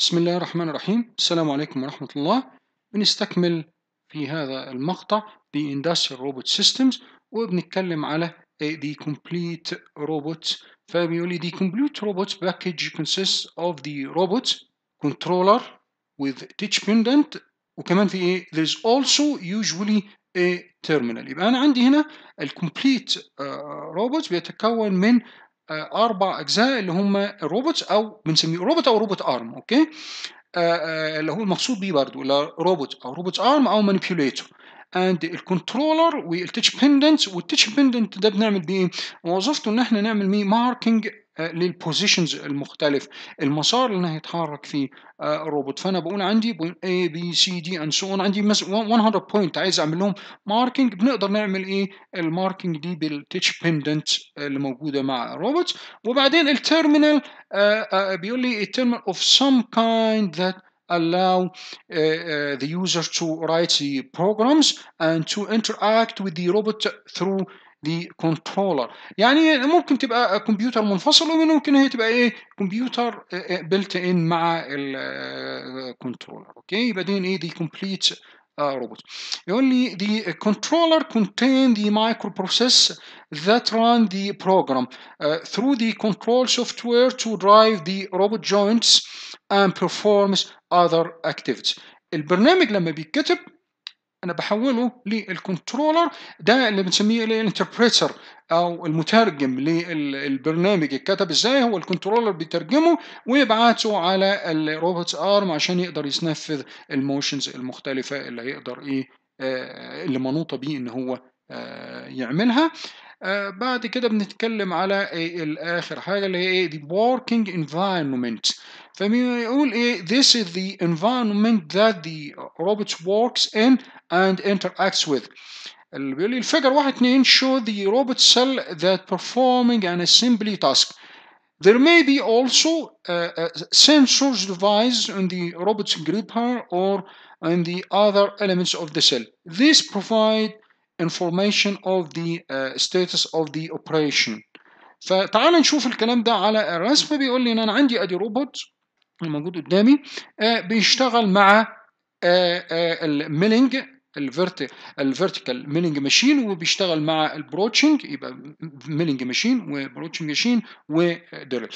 بسم الله الرحمن الرحيم السلام عليكم ورحمة الله بنستكمل في هذا المقطع The Industrial Robot Systems وبنتكلم على The Complete Robots فبيقول لي The Complete Robots Package consists of the robot controller with touch pendant وكمان في ايه There's also usually a terminal يبقى انا عندي هنا الكومبليت Robots بيتكون من آه، اربع اجزاء اللي هم روبوتس او بنسميه روبوت او روبوت ارم اوكي آه، آه، اللي هو المقصود بيه برضو روبوت او روبوت ارم او مانيبيوليتور اند الكنترولر والتتش بندنت والتتش بندنت ده بنعمل بيه ايه؟ وظيفته ان احنا نعمل بيه ماركنج للبوزيشنز المختلف المسار اللي هيتحرك فيه الروبوت آه، فانا بقول عندي بوينت A B C D and so on عندي 100 بوينت عايز اعمل لهم ماركنج بنقدر نعمل ايه الماركنج دي بالتتش بندنت آه، اللي موجوده مع الروبوت وبعدين التيرمينال آه، بيقول لي التيرمينال اوف سم كايند ذات allow uh, uh, the user to write the programs and to interact with the robot through the controller يعني ممكن تبقى كمبيوتر منفصل وممكن هي تبقى ايه كمبيوتر بلت ان مع الكنترولر اوكي يبقى دي ايه دي كومبليت uh, only the controller contain the microprocessor that run the program uh, through the control software to drive the robot joints and performs other activities البرنامج لما بيتكتب انا بحوله للكنترولر ده اللي بنسميه الانتربريتر او المترجم للبرنامج اتكتب ازاي هو الكنترولر بيترجمه ويبعته على الروبوت ارم عشان يقدر ينفذ الموشنز المختلفه اللي هيقدر ايه آه، اللي منوطه بيه ان هو آه، يعملها آه، بعد كده بنتكلم على إيه، الاخر حاجه اللي هي ايه the working environment فبيقول ايه this is the environment that the robot works in and interacts with اللي بيقول لي الفيجر 1 2 show the robot cell that performing an assembly task There may be also a, sensors device in the robot's gripper or in the other elements of the cell. This provide information of the uh, status of the operation. فتعال نشوف الكلام ده على الرسم بيقول لي ان انا عندي ادي روبوت موجود قدامي بيشتغل مع الميلنج الفيرتيكال ميلينج ماشين وبيشتغل مع البروتشنج يبقى ميلينج ماشين وبروتشنج ماشين ودرل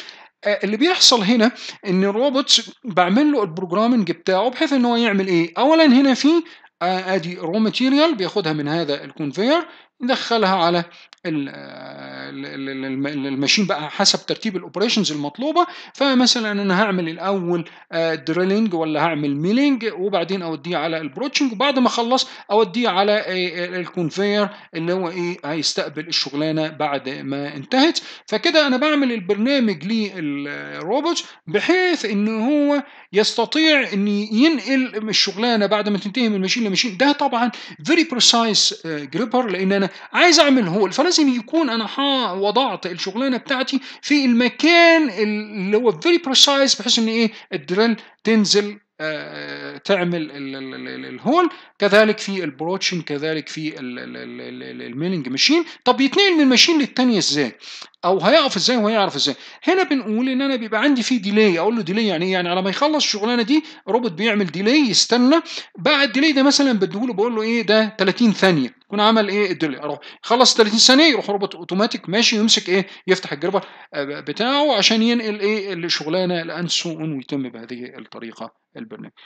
آه، اللي بيحصل هنا ان الروبوت بعمل له البروجرامنج بتاعه بحيث ان هو يعمل ايه اولا هنا في آه، ادي رو ماتيريال بياخدها من هذا الكونفير يدخلها على آه، الماشين بقى حسب ترتيب الاوبريشنز المطلوبه فمثلا انا هعمل الاول دريلينج آه، ولا هعمل ميلينج وبعدين اوديه على البروتشنج وبعد ما اخلص اوديه على الكونفير آه، آه، اللي هو ايه هيستقبل الشغلانه بعد ما انتهت فكده انا بعمل البرنامج للروبوت بحيث ان هو يستطيع ان ينقل الشغلانه بعد ما تنتهي من ماشين لماشين ده طبعا فيري بريسايس جريبر لان انا عايز اعمل هول فلازم يكون انا حاط وضعت الشغلانه بتاعتي في المكان اللي هو فيري بريسايز بحيث ان ايه الدريل تنزل آه، تعمل الهول كذلك في البروتشن كذلك في الميلنج ماشين طب يتنقل من ماشين للثانيه ازاي او هيقف ازاي وهيعرف ازاي هنا بنقول ان انا بيبقى عندي في ديلي اقول له ديلي يعني ايه يعني على ما يخلص الشغلانه دي روبوت بيعمل ديلي يستنى بعد الديلي ده مثلا بديهوله بقول له ايه ده 30 ثانيه يكون عمل ايه الديلي اروح خلص 30 ثانيه يروح روبوت اوتوماتيك ماشي يمسك ايه يفتح الجربر آه، بتاعه عشان ينقل ايه الشغلانه لانسو ويتم بهذه الطريقه البرنامج